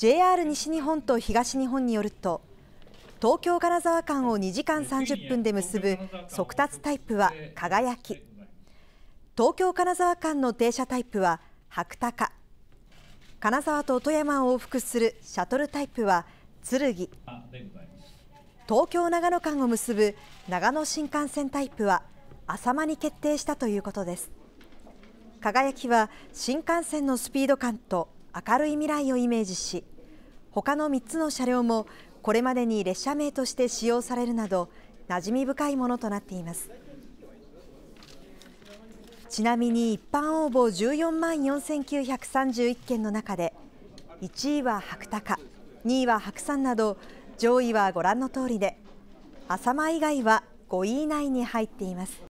JR 西日本と東日本によると東京金沢間を2時間30分で結ぶ速達タイプは輝き東京金沢間の停車タイプは白鷹金沢と富山を往復するシャトルタイプは剣東京長野間を結ぶ長野新幹線タイプは浅間に決定したということです輝きは新幹線のスピード感と明るい未来をイメージし他の3つの車両もこれまでに列車名として使用されるなど馴染み深いものとなっていますちなみに一般応募14万4931件の中で1位は白鷹2位は白山など上位はご覧の通りで浅間以外は5位以内に入っています